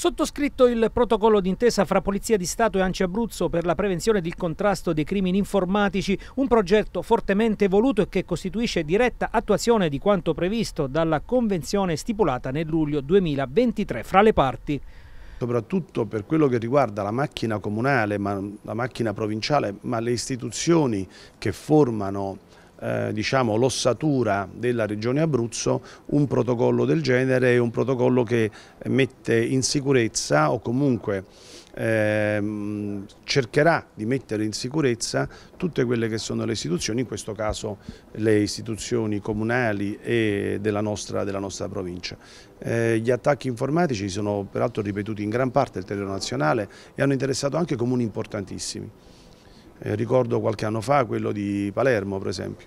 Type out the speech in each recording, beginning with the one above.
Sottoscritto il protocollo d'intesa fra Polizia di Stato e Anci Abruzzo per la prevenzione ed il contrasto dei crimini informatici, un progetto fortemente voluto e che costituisce diretta attuazione di quanto previsto dalla convenzione stipulata nel luglio 2023 fra le parti. Soprattutto per quello che riguarda la macchina comunale, ma la macchina provinciale, ma le istituzioni che formano eh, diciamo, l'ossatura della Regione Abruzzo un protocollo del genere, è un protocollo che mette in sicurezza o comunque ehm, cercherà di mettere in sicurezza tutte quelle che sono le istituzioni, in questo caso le istituzioni comunali e della nostra, della nostra provincia. Eh, gli attacchi informatici sono peraltro ripetuti in gran parte del territorio nazionale e hanno interessato anche comuni importantissimi eh, ricordo qualche anno fa quello di Palermo per esempio.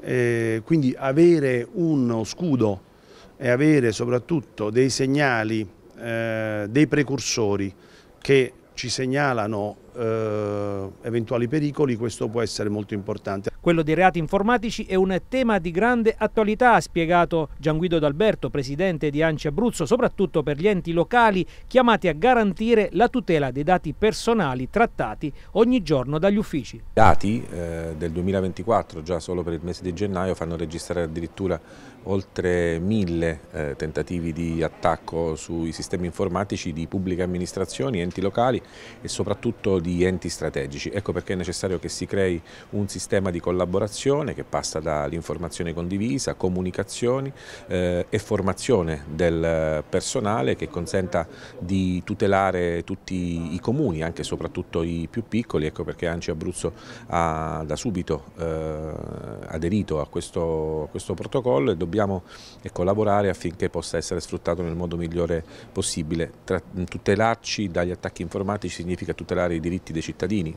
Eh, quindi avere uno scudo e avere soprattutto dei segnali, eh, dei precursori che ci segnalano eh, eventuali pericoli, questo può essere molto importante. Quello dei reati informatici è un tema di grande attualità, ha spiegato Gianguido D'Alberto, presidente di Anci Abruzzo, soprattutto per gli enti locali chiamati a garantire la tutela dei dati personali trattati ogni giorno dagli uffici. I dati eh, del 2024, già solo per il mese di gennaio, fanno registrare addirittura oltre mille eh, tentativi di attacco sui sistemi informatici di pubbliche amministrazioni, enti locali e soprattutto di enti strategici. Ecco perché è necessario che si crei un sistema di collaborazione che passa dall'informazione condivisa, comunicazioni eh, e formazione del personale che consenta di tutelare tutti i comuni, anche e soprattutto i più piccoli. Ecco perché Anci Abruzzo ha da subito eh, aderito a questo, a questo protocollo e dobbiamo eh, collaborare affinché possa essere sfruttato nel modo migliore possibile. Tra, tutelarci dagli attacchi informatici significa tutelare i diritti diritti dei cittadini.